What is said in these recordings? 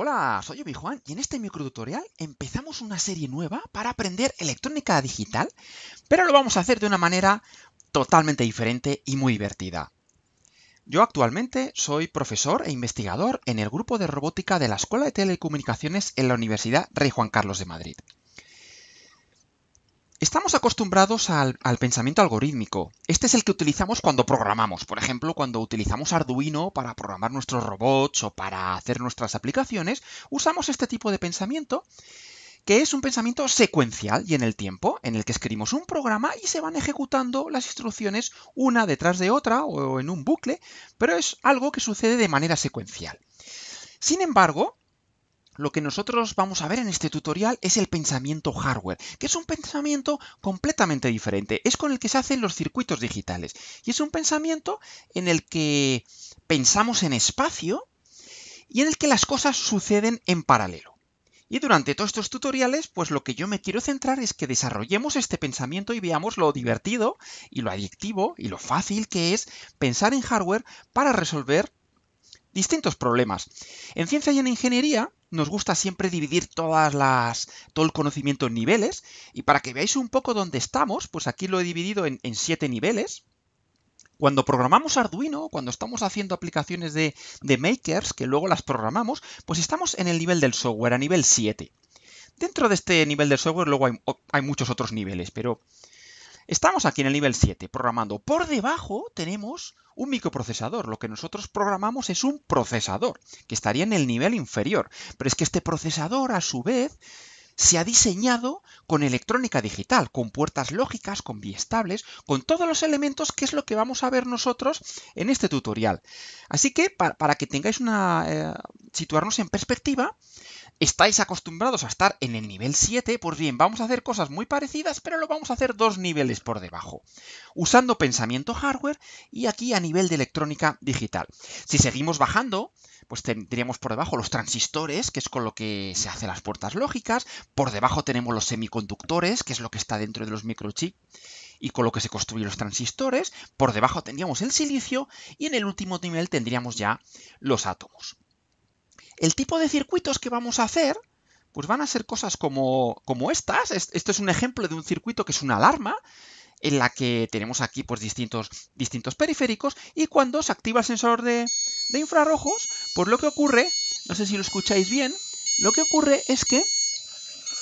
Hola, soy Obi Juan y en este microtutorial empezamos una serie nueva para aprender electrónica digital, pero lo vamos a hacer de una manera totalmente diferente y muy divertida. Yo actualmente soy profesor e investigador en el grupo de robótica de la Escuela de Telecomunicaciones en la Universidad Rey Juan Carlos de Madrid. Estamos acostumbrados al, pensamiento algorítmico. Este es el que utilizamos cuando programamos. Por ejemplo, cuando utilizamos Arduino para programar nuestros robots o para hacer nuestras aplicaciones, usamos este tipo de pensamiento que es un pensamiento secuencial y en el tiempo, en el que escribimos un programa y se van ejecutando las instrucciones una detrás de otra o en un bucle, pero es algo que sucede de manera secuencial. Sin embargo, lo que nosotros vamos a ver en este tutorial es el pensamiento hardware, que es un pensamiento completamente diferente, es con el que se hacen los circuitos digitales. Y es un pensamiento en el que pensamos en espacio y en el que las cosas suceden en paralelo. Y durante todos estos tutoriales, pues lo que yo me quiero centrar es que desarrollemos este pensamiento y veamos lo divertido y lo adictivo y lo fácil que es pensar en hardware para resolver distintos problemas. En ciencia y en ingeniería, nos gusta siempre dividir todas las, todo el conocimiento en niveles. Y para que veáis un poco dónde estamos, pues aquí lo he dividido en, 7 siete niveles. Cuando programamos Arduino, cuando estamos haciendo aplicaciones de, de, makers, que luego las programamos, pues estamos en el nivel del software, a nivel 7. Dentro de este nivel del software luego hay muchos otros niveles, pero Estamos aquí en el nivel 7 programando. Por debajo tenemos un microprocesador. Lo que nosotros programamos es un procesador, que estaría en el nivel inferior. Pero es que este procesador, a su vez, se ha diseñado con electrónica digital, con puertas lógicas, con biestables, con todos los elementos que es lo que vamos a ver nosotros en este tutorial. Así que para, que tengáis una... Eh, situarnos en perspectiva, estáis acostumbrados a estar en el nivel 7, pues bien, vamos a hacer cosas muy parecidas, pero lo vamos a hacer dos niveles por debajo, usando pensamiento hardware y aquí a nivel de electrónica digital. Si seguimos bajando, pues tendríamos por debajo los transistores, que es con lo que se hacen las puertas lógicas, por debajo tenemos los semiconductores, que es lo que está dentro de los microchips y con lo que se construyen los transistores, por debajo tendríamos el silicio y en el último nivel tendríamos ya los átomos el tipo de circuitos que vamos a hacer, pues van a ser cosas como, como estas. Esto es un ejemplo de un circuito que es una alarma, en la que tenemos aquí pues, distintos, distintos periféricos, y cuando se activa el sensor de, infrarrojos, pues lo que ocurre, no sé si lo escucháis bien, lo que ocurre es que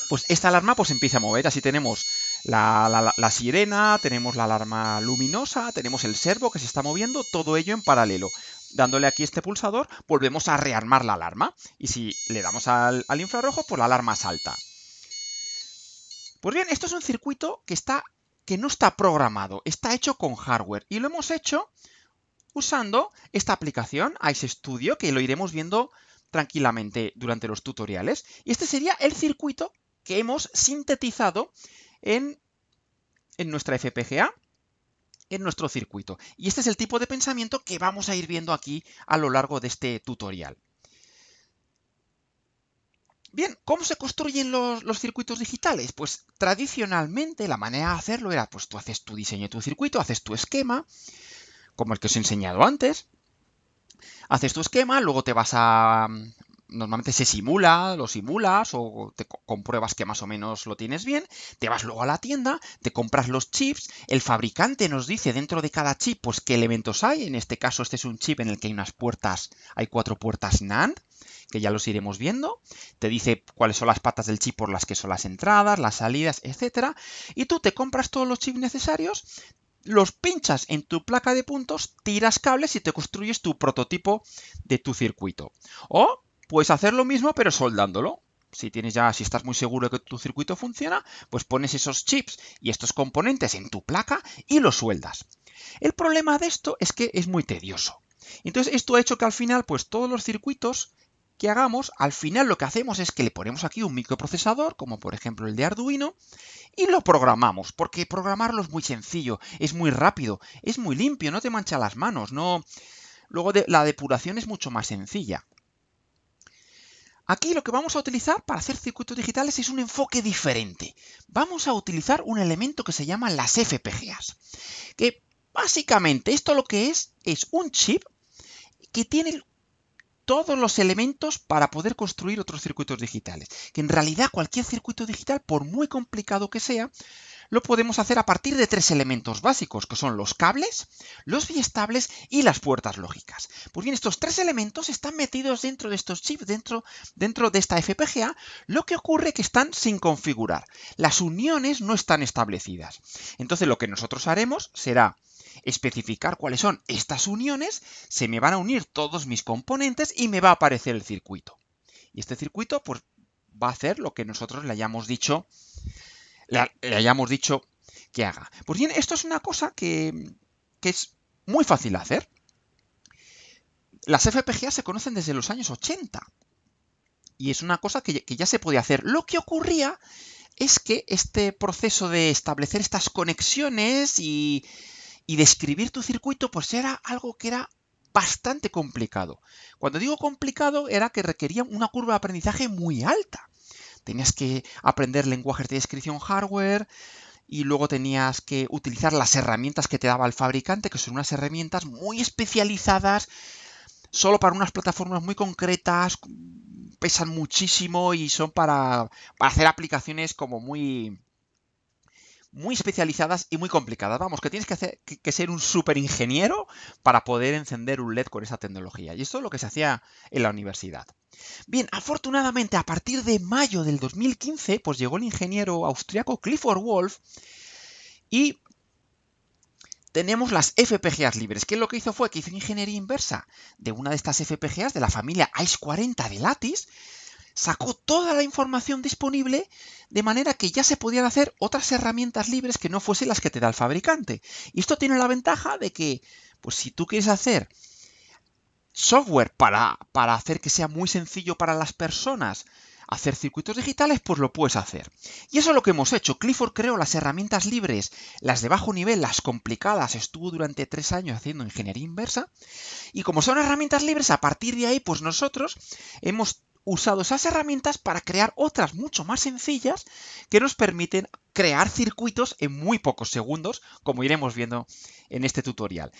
pues esta alarma pues empieza a mover. Así tenemos la, la, sirena, tenemos la alarma luminosa, tenemos el servo que se está moviendo, todo ello en paralelo. Dándole aquí este pulsador, volvemos a rearmar la alarma. Y si le damos al, infrarrojo, pues la alarma salta. Pues bien, esto es un circuito que, está, que no está programado, está hecho con hardware. Y lo hemos hecho usando esta aplicación, Ice Studio, que lo iremos viendo tranquilamente durante los tutoriales. Y este sería el circuito que hemos sintetizado en nuestra FPGA en nuestro circuito. Y este es el tipo de pensamiento que vamos a ir viendo aquí a lo largo de este tutorial. Bien, ¿cómo se construyen los, circuitos digitales? Pues tradicionalmente la manera de hacerlo era, pues tú haces tu diseño de tu circuito, haces tu esquema, como el que os he enseñado antes, haces tu esquema, luego te vas a normalmente se simula, lo simulas o te compruebas que más o menos lo tienes bien, te vas luego a la tienda, te compras los chips, el fabricante nos dice dentro de cada chip pues qué elementos hay, en este caso este es un chip en el que hay unas puertas, hay cuatro puertas NAND, que ya los iremos viendo, te dice cuáles son las patas del chip por las que son las entradas, las salidas, etcétera, y tú te compras todos los chips necesarios, los pinchas en tu placa de puntos, tiras cables y te construyes tu prototipo de tu circuito. O pues hacer lo mismo pero soldándolo. Si tienes ya, si estás muy seguro de que tu circuito funciona, pues pones esos chips y estos componentes en tu placa y los sueldas. El problema de esto es que es muy tedioso. Entonces esto ha hecho que al final, pues todos los circuitos que hagamos, al final lo que hacemos es que le ponemos aquí un microprocesador, como por ejemplo el de Arduino, y lo programamos, porque programarlo es muy sencillo, es muy rápido, es muy limpio, no te mancha las manos, no... Luego la depuración es mucho más sencilla. Aquí lo que vamos a utilizar para hacer circuitos digitales es un enfoque diferente. Vamos a utilizar un elemento que se llama las FPGAs. Que básicamente esto lo que es es un chip que tiene todos los elementos para poder construir otros circuitos digitales. Que en realidad cualquier circuito digital, por muy complicado que sea, lo podemos hacer a partir de tres elementos básicos, que son los cables, los biestables y las puertas lógicas. Pues bien, estos tres elementos están metidos dentro de estos chips, dentro, dentro de esta FPGA, lo que ocurre es que están sin configurar. Las uniones no están establecidas. Entonces lo que nosotros haremos será especificar cuáles son estas uniones, se me van a unir todos mis componentes y me va a aparecer el circuito. Y este circuito pues, va a hacer lo que nosotros le hayamos dicho le, hayamos dicho que haga. Pues bien, esto es una cosa que, es muy fácil de hacer. Las FPGA se conocen desde los años 80. Y es una cosa que, ya se podía hacer. Lo que ocurría es que este proceso de establecer estas conexiones y, describir tu circuito, pues era algo que era bastante complicado. Cuando digo complicado era que requería una curva de aprendizaje muy alta. Tenías que aprender lenguajes de descripción hardware y luego tenías que utilizar las herramientas que te daba el fabricante, que son unas herramientas muy especializadas, solo para unas plataformas muy concretas, pesan muchísimo y son para, para hacer aplicaciones como muy muy especializadas y muy complicadas. Vamos, que tienes que, hacer, que, ser un super ingeniero para poder encender un LED con esa tecnología. Y esto es lo que se hacía en la universidad. Bien, afortunadamente, a partir de mayo del 2015, pues llegó el ingeniero austriaco Clifford Wolf y tenemos las FPGAs libres, que lo que hizo fue que hizo ingeniería inversa de una de estas FPGAs de la familia ICE40 de Lattice sacó toda la información disponible de manera que ya se podían hacer otras herramientas libres que no fuesen las que te da el fabricante. Y esto tiene la ventaja de que, pues si tú quieres hacer software para, para hacer que sea muy sencillo para las personas, hacer circuitos digitales, pues lo puedes hacer. Y eso es lo que hemos hecho. Clifford creó las herramientas libres, las de bajo nivel, las complicadas, estuvo durante tres años haciendo ingeniería inversa. Y como son herramientas libres, a partir de ahí, pues nosotros hemos usado esas herramientas para crear otras mucho más sencillas que nos permiten crear circuitos en muy pocos segundos, como iremos viendo en este tutorial.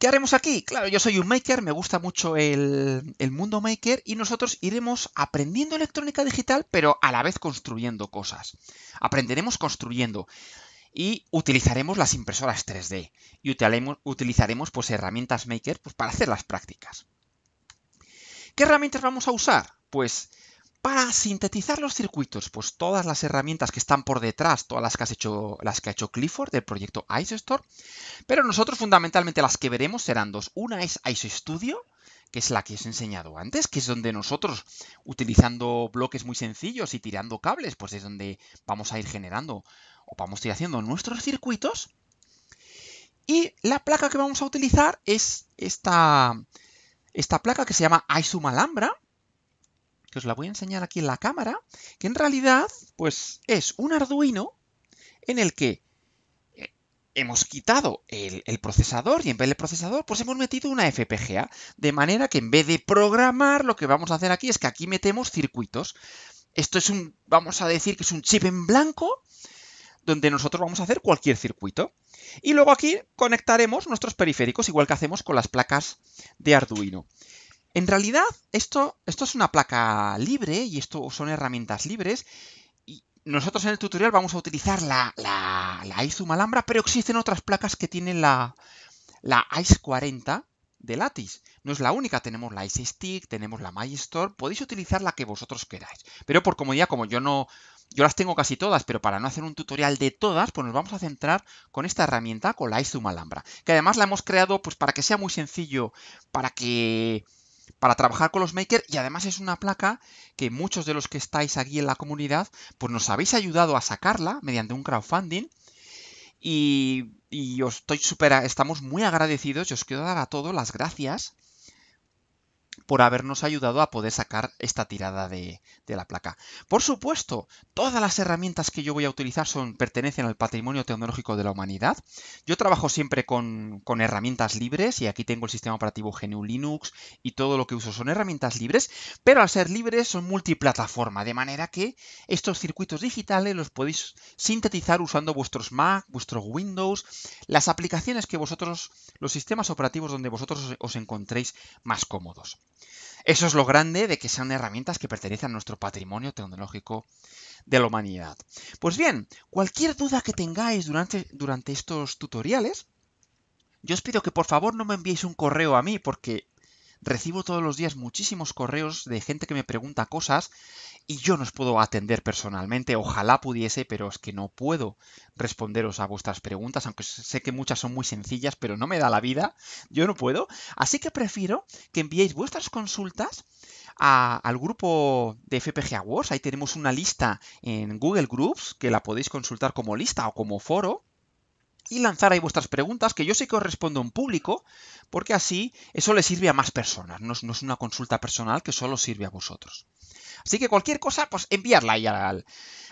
¿Qué haremos aquí? Claro, yo soy un maker, me gusta mucho el, mundo maker y nosotros iremos aprendiendo electrónica digital, pero a la vez construyendo cosas. Aprenderemos construyendo y utilizaremos las impresoras 3D y utilizaremos pues, herramientas maker pues, para hacer las prácticas. ¿Qué herramientas vamos a usar? Pues para sintetizar los circuitos, pues todas las herramientas que están por detrás, todas las que, hecho, las que ha hecho Clifford del proyecto ISOstore, pero nosotros fundamentalmente las que veremos serán dos. Una es ISOstudio, que es la que os he enseñado antes, que es donde nosotros, utilizando bloques muy sencillos y tirando cables, pues es donde vamos a ir generando o vamos a ir haciendo nuestros circuitos. Y la placa que vamos a utilizar es esta esta placa que se llama ISUMALAMBRA, que os la voy a enseñar aquí en la cámara, que en realidad pues es un Arduino en el que eh, hemos quitado el, el, procesador y en vez del procesador pues hemos metido una FPGA, de manera que en vez de programar lo que vamos a hacer aquí es que aquí metemos circuitos. Esto es un, vamos a decir que es un chip en blanco donde nosotros vamos a hacer cualquier circuito. Y luego aquí conectaremos nuestros periféricos, igual que hacemos con las placas de Arduino. En realidad, esto, esto es una placa libre y esto son herramientas libres. Y nosotros en el tutorial vamos a utilizar la, la, la Alhambra, pero existen otras placas que tienen la, la ICE 40 de Lattice. No es la única, tenemos la ICE Stick, tenemos la MyStore, podéis utilizar la que vosotros queráis. Pero por comodidad, como yo no yo las tengo casi todas, pero para no hacer un tutorial de todas, pues nos vamos a centrar con esta herramienta, con la iZoom Alhambra, que además la hemos creado pues para que sea muy sencillo, para que para trabajar con los makers y además es una placa que muchos de los que estáis aquí en la comunidad pues nos habéis ayudado a sacarla mediante un crowdfunding y, y os estoy súper, estamos muy agradecidos y os quiero dar a todos las gracias por habernos ayudado a poder sacar esta tirada de, la placa. Por supuesto, todas las herramientas que yo voy a utilizar son, pertenecen al patrimonio tecnológico de la humanidad. Yo trabajo siempre con, herramientas libres y aquí tengo el sistema operativo GNU Linux y todo lo que uso son herramientas libres, pero al ser libres son multiplataforma, de manera que estos circuitos digitales los podéis sintetizar usando vuestros Mac, vuestros Windows, las aplicaciones que vosotros, los sistemas operativos donde vosotros os encontréis más cómodos. Eso es lo grande de que sean herramientas que pertenecen a nuestro patrimonio tecnológico de la humanidad. Pues bien, cualquier duda que tengáis durante, durante estos tutoriales, yo os pido que por favor no me enviéis un correo a mí porque recibo todos los días muchísimos correos de gente que me pregunta cosas y yo no os puedo atender personalmente. Ojalá pudiese, pero es que no puedo responderos a vuestras preguntas, aunque sé que muchas son muy sencillas, pero no me da la vida. Yo no puedo. Así que prefiero que enviéis vuestras consultas al grupo de FPG Awards. Ahí tenemos una lista en Google Groups que la podéis consultar como lista o como foro y lanzar ahí vuestras preguntas, que yo sé que os respondo en público, porque así eso le sirve a más personas, no es, una consulta personal que solo sirve a vosotros. Así que cualquier cosa, pues enviarla ahí al,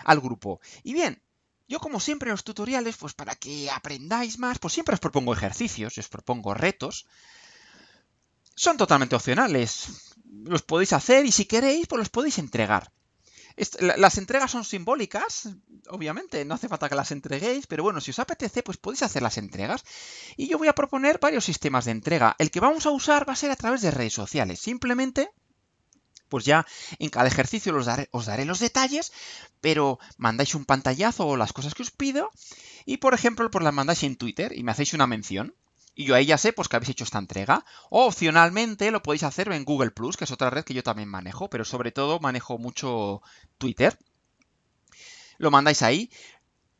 al grupo. Y bien, yo como siempre en los tutoriales, pues para que aprendáis más, pues siempre os propongo ejercicios, os propongo retos. Son totalmente opcionales, los podéis hacer y si queréis, pues los podéis entregar las entregas son simbólicas, obviamente, no hace falta que las entreguéis, pero bueno, si os apetece, pues podéis hacer las entregas. Y yo voy a proponer varios sistemas de entrega. El que vamos a usar va a ser a través de redes sociales. Simplemente, pues ya en cada ejercicio os daré los detalles, pero mandáis un pantallazo o las cosas que os pido y, por ejemplo, pues las mandáis en Twitter y me hacéis una mención y yo ahí ya sé pues, que habéis hecho esta entrega. O opcionalmente lo podéis hacer en Google Plus, que es otra red que yo también manejo, pero sobre todo manejo mucho Twitter. Lo mandáis ahí.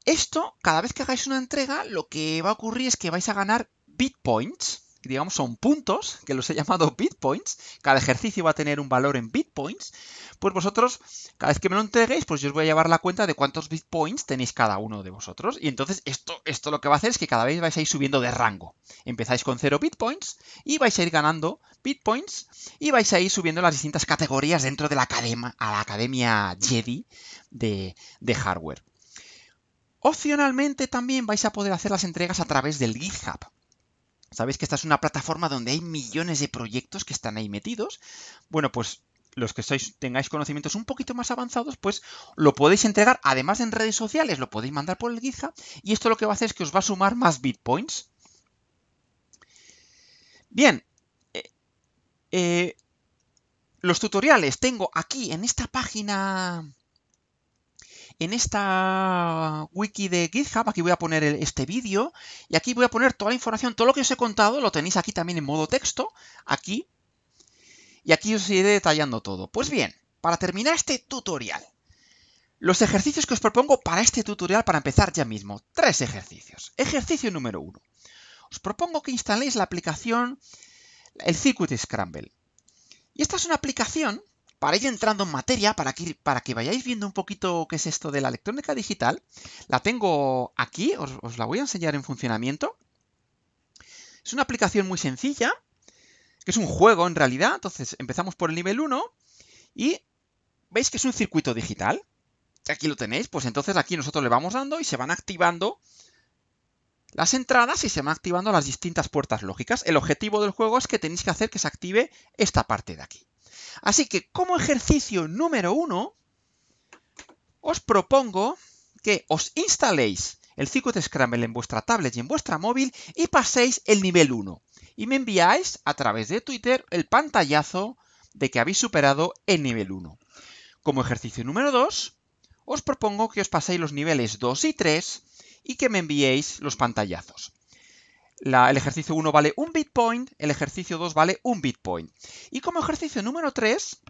Esto, cada vez que hagáis una entrega, lo que va a ocurrir es que vais a ganar bitpoints digamos, son puntos, que los he llamado bitpoints, cada ejercicio va a tener un valor en bitpoints, pues vosotros, cada vez que me lo entreguéis, pues yo os voy a llevar la cuenta de cuántos bitpoints tenéis cada uno de vosotros, y entonces esto, esto lo que va a hacer es que cada vez vais a ir subiendo de rango. Empezáis con 0 bitpoints, y vais a ir ganando bitpoints, y vais a ir subiendo las distintas categorías dentro de la academia, a la academia Jedi de, de hardware. Opcionalmente también vais a poder hacer las entregas a través del GitHub. Sabéis que esta es una plataforma donde hay millones de proyectos que están ahí metidos. Bueno, pues los que sois, tengáis conocimientos un poquito más avanzados, pues lo podéis entregar, además en redes sociales, lo podéis mandar por el GitHub, y esto lo que va a hacer es que os va a sumar más bitcoins. Bien, eh, eh, los tutoriales tengo aquí en esta página en esta wiki de GitHub, aquí voy a poner este vídeo, y aquí voy a poner toda la información, todo lo que os he contado, lo tenéis aquí también en modo texto, aquí, y aquí os iré detallando todo. Pues bien, para terminar este tutorial, los ejercicios que os propongo para este tutorial para empezar ya mismo. Tres ejercicios. Ejercicio número uno. Os propongo que instaléis la aplicación, el Circuit Scramble. Y esta es una aplicación para ir entrando en materia, para que, para que vayáis viendo un poquito qué es esto de la electrónica digital, la tengo aquí, os, os la voy a enseñar en funcionamiento. Es una aplicación muy sencilla, que es un juego en realidad, entonces empezamos por el nivel 1 y veis que es un circuito digital. Aquí lo tenéis, pues entonces aquí nosotros le vamos dando y se van activando las entradas y se van activando las distintas puertas lógicas. El objetivo del juego es que tenéis que hacer que se active esta parte de aquí. Así que como ejercicio número uno, os propongo que os instaléis el de Scramble en vuestra tablet y en vuestra móvil y paséis el nivel 1. Y me enviáis a través de Twitter el pantallazo de que habéis superado el nivel 1. Como ejercicio número 2, os propongo que os paséis los niveles 2 y 3 y que me enviéis los pantallazos el ejercicio 1 vale un bitpoint, el ejercicio 2 vale un bitpoint. Y como ejercicio número 3,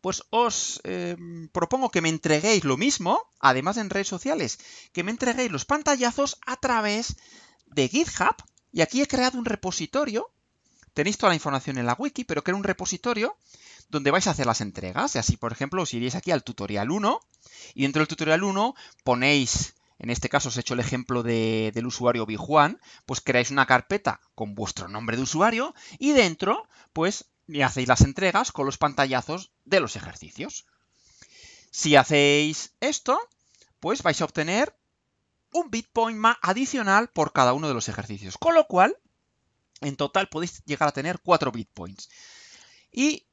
pues os em, propongo que me entreguéis lo mismo, además en redes sociales, que me entreguéis los pantallazos a través de GitHub. Y aquí he creado un repositorio, tenéis toda la información en la wiki, pero creo un repositorio donde vais a hacer las entregas. Y así, por ejemplo, os iréis aquí al tutorial 1 y dentro del tutorial 1 ponéis en este caso os he hecho el ejemplo del usuario Bijuan, pues creáis una carpeta con vuestro nombre de usuario y dentro, pues, le hacéis las entregas con los pantallazos de los ejercicios. Si hacéis esto, pues vais a obtener un bitpoint más adicional por cada uno de los ejercicios. Con lo cual, en total podéis llegar a tener cuatro bitpoints. Y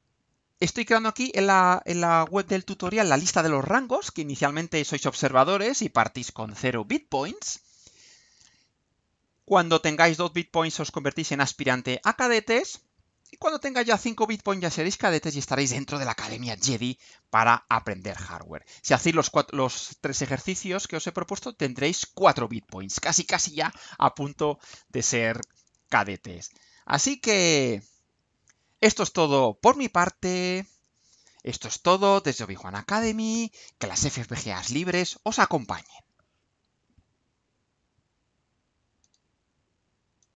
Estoy creando aquí en la, web del tutorial la lista de los rangos, que inicialmente sois observadores y partís con 0 bitpoints. Cuando tengáis 2 bitpoints os convertís en aspirante a cadetes. Y cuando tengáis ya 5 bitpoints ya seréis cadetes y estaréis dentro de la Academia Jedi para aprender hardware. Si hacéis los, tres ejercicios que os he propuesto tendréis 4 bitpoints, casi casi ya a punto de ser cadetes. Así que esto es todo por mi parte. Esto es todo desde Obi-Wan Academy. Que las FPGAs libres os acompañen.